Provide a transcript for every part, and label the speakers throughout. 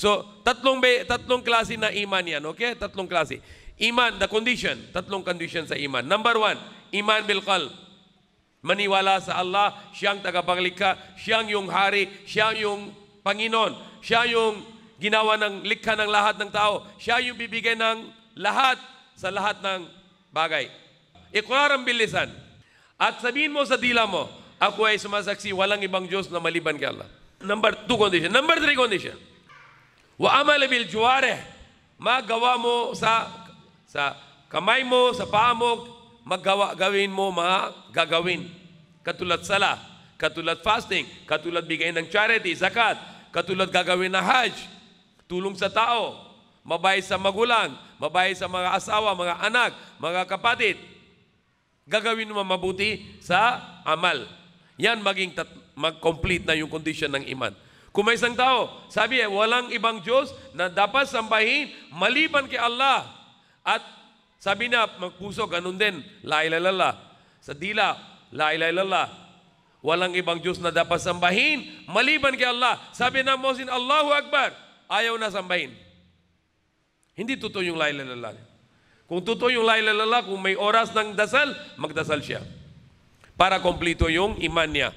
Speaker 1: So, tatlong, be, tatlong klase na iman yan. Okay? Tatlong klase. Iman, the condition. Tatlong condition sa iman. Number one, iman bil qalb. Maniwala sa Allah, siyang tagapaglikha, siyang yung hari, siyang yung Panginoon, siya yung ginawa ng likha ng lahat ng tao, siya yung bibigay ng lahat sa lahat ng bagay. Ikrar ang bilisan. At sabihin mo sa dila mo, ako ay sumasaksi, walang ibang Diyos na maliban kay Allah. Number two condition. Number three condition. Wa amal bil juwarih. Magawa mo sa sa kamay mo, sa paa mo, maggawa gawin mo mga gagawin. Katulad sala, katulad fasting, katulad bigay ng charity, zakat, katulad gagawin na hajj, tulong sa tao, mabay sa magulang, mabay sa mga asawa, mga anak, mga kapatid. Gagawin mo mabuti sa amal. Yan maging mag-complete na yung condition ng iman. Kung may isang tao, sabi eh, walang ibang Diyos na dapat sambahin maliban kay Allah. At sabi na, magpuso, ganun din, la ilalala. Sa dila, la ilalala. Walang ibang Diyos na dapat sambahin maliban kay Allah. Sabi na Mosin, Allahu Akbar, ayaw na sambahin. Hindi totoo yung la ilalala. Kung totoo yung la ilalala, kung may oras ng dasal, magdasal siya. Para kompleto yung iman niya.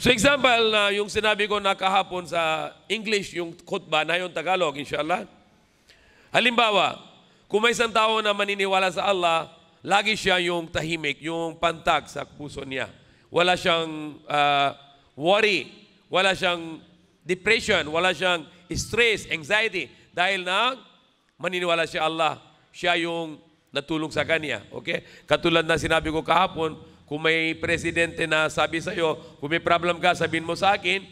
Speaker 1: So example, na uh, yung sinabi ko na kahapon sa English, yung khutbah na yung Tagalog, inshallah. Halimbawa, kung may isang tao na maniniwala sa Allah, lagi siya yung tahimik, yung pantag sa puso niya. Wala siyang uh, worry, wala siyang depression, wala siyang stress, anxiety. Dahil na maniniwala siya Allah, siya yung natulong sa kanya. Okay? Katulad na sinabi ko kahapon, kung may presidente na sabi sa iyo, kung may problem ka, sabihin mo sa akin,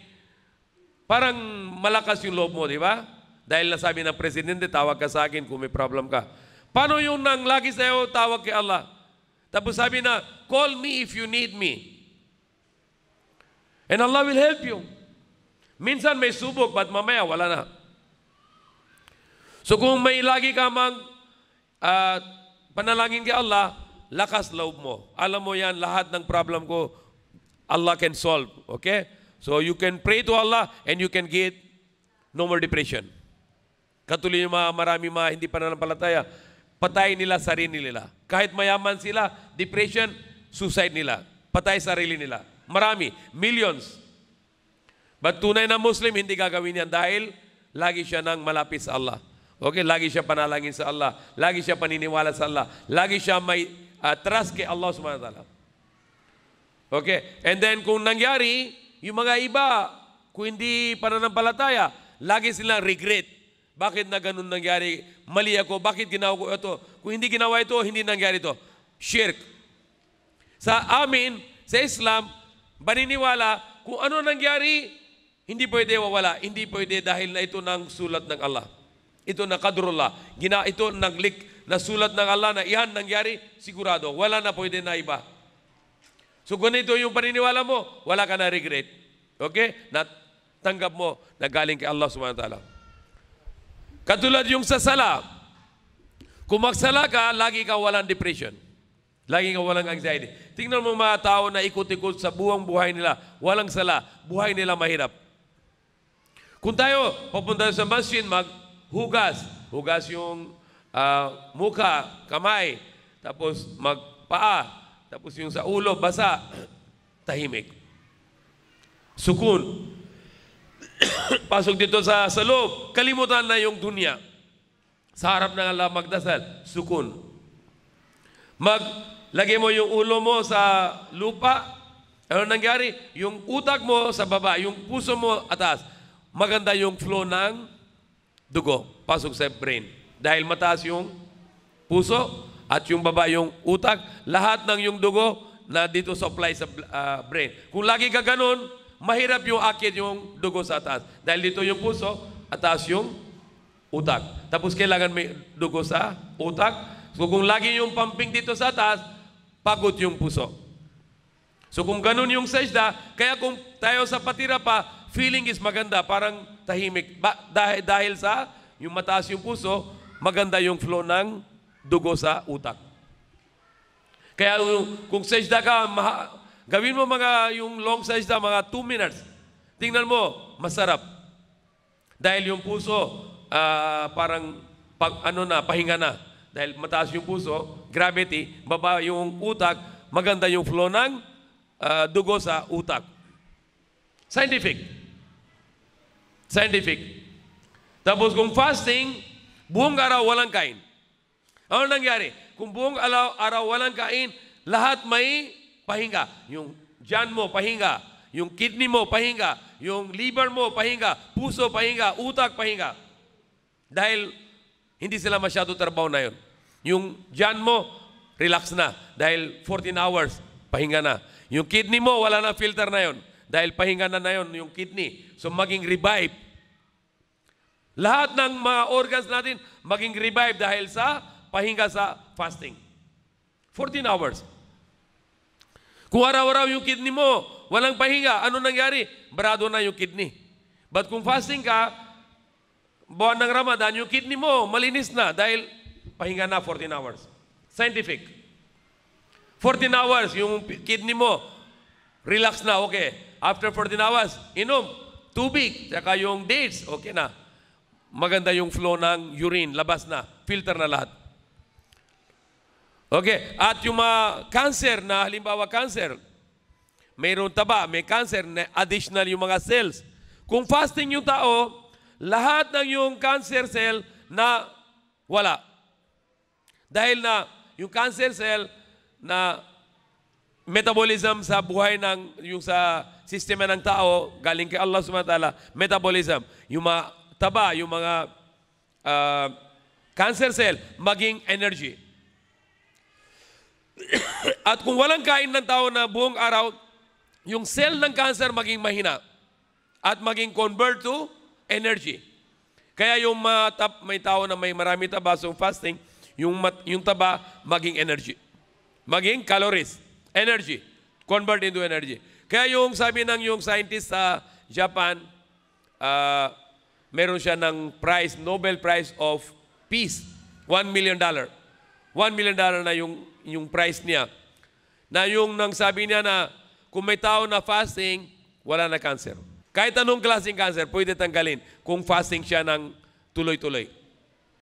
Speaker 1: parang malakas yung loob mo, di ba? Dahil nasabi ng presidente, tawag ka sa akin kung may problem ka. Paano yung nang lagi sa iyo, tawag kay Allah? Tapos sabi na, call me if you need me. And Allah will help you. Minsan may subok, but mamaya wala na. So kung may lagi ka mang uh, panalangin kay Allah, lakas loob mo. Alam mo yan, lahat ng problem ko, Allah can solve. Okay? So you can pray to Allah and you can get no more depression. Katuloy yung mga marami mga hindi pananampalataya, patay nila sarili nila. Kahit mayaman sila, depression, suicide nila. Patay sarili nila. Marami, millions. But tunay na Muslim, hindi gagawin yan dahil lagi siya nang malapit sa Allah. Okay, lagi siya panalangin sa Allah. Lagi siya paniniwala sa Allah. Lagi siya may uh, trust kay Allah subhanahu wa ta'ala. Okay? And then kung nangyari, yung mga iba, kung hindi pananampalataya, lagi silang regret. Bakit na ganun nangyari? Mali ako. Bakit ginawa ko ito? Kung hindi ginawa ito, hindi nangyari ito. Shirk. Sa amin, sa Islam, baniniwala kung ano nangyari, hindi pwede wawala. Hindi pwede dahil na ito ng sulat ng Allah. Ito na kadrullah. Gina, ito ng lik, nasulat ng Allah na iyan nangyari, sigurado, wala na pwede na iba. So kung ito yung paniniwala mo, wala ka na regret. Okay? Natanggap mo na galing kay Allah subhanahu wa ta'ala. Katulad yung sa sala, kung magsala ka, lagi ka walang depression. Lagi ka walang anxiety. Tingnan mo mga tao na ikot-ikot sa buwang buhay nila, walang sala, buhay nila mahirap. Kung tayo, papunta sa masjid, maghugas. Hugas yung uh, muka, kamay, tapos magpaa, tapos yung sa ulo, basa, tahimik. Sukun. Pasok dito sa, sa loob, kalimutan na yung dunya. Sa harap ng Allah magdasal, sukun. Maglagay mo yung ulo mo sa lupa, ano nangyari? Yung utak mo sa baba, yung puso mo atas, maganda yung flow ng dugo, pasok sa brain. Dahil mataas yung puso at yung baba yung utak, lahat ng yung dugo na dito supply sa uh, brain. Kung lagi ka ganun, mahirap yung akit yung dugo sa taas. Dahil dito yung puso, at taas yung utak. Tapos kailangan may dugo sa utak. So kung lagi yung pumping dito sa taas, pagod yung puso. So kung ganun yung sejda, kaya kung tayo sa patira pa, feeling is maganda, parang tahimik. Ba, dahil, dahil sa yung mataas yung puso, maganda yung flow ng dugo sa utak. Kaya kung sejda ka, maha, gawin mo mga yung long sejda, mga 2 minutes. Tingnan mo, masarap. Dahil yung puso, uh, parang pag, ano na, pahinga na. Dahil mataas yung puso, gravity, baba yung utak, maganda yung flow ng uh, dugo sa utak. Scientific. Scientific. Tapos kung fasting, Buong araw walang kain. Ano nangyari? Kung buong araw, araw walang kain, lahat may pahinga. Yung dyan mo, pahinga. Yung kidney mo, pahinga. Yung liver mo, pahinga. Puso, pahinga. Utak, pahinga. Dahil hindi sila masyado trabaho na yun. Yung dyan mo, relax na. Dahil 14 hours, pahinga na. Yung kidney mo, wala na filter na yon Dahil pahinga na na yon yung kidney. So maging revive lahat ng mga organs natin maging revive dahil sa pahinga sa fasting. 14 hours. Kung araw-araw yung kidney mo, walang pahinga, ano nangyari? Barado na yung kidney. But kung fasting ka, buwan ng Ramadan, yung kidney mo, malinis na dahil pahinga na 14 hours. Scientific. 14 hours, yung kidney mo, relax na, okay. After 14 hours, inom, tubig, saka yung dates, okay na maganda yung flow ng urine, labas na, filter na lahat. Okay, at yung mga cancer na halimbawa cancer, mayroon taba, may cancer, na additional yung mga cells. Kung fasting yung tao, lahat ng yung cancer cell na wala. Dahil na yung cancer cell na metabolism sa buhay ng yung sa sistema ng tao galing kay Allah Subhanahu wa taala metabolism yung mga taba, yung mga uh, cancer cell, maging energy. At kung walang kain ng tao na buong araw, yung cell ng cancer maging mahina at maging convert to energy. Kaya yung matap, may tao na may marami taba, so fasting, yung, mat, yung taba maging energy. Maging calories, energy, convert into energy. Kaya yung sabi ng yung scientist sa Japan, uh, meron siya ng prize, Nobel Prize of Peace. One million dollar. One million dollar na yung, yung prize niya. Na yung nang sabi niya na kung may tao na fasting, wala na cancer. Kahit anong klaseng cancer, pwede tanggalin kung fasting siya ng tuloy-tuloy.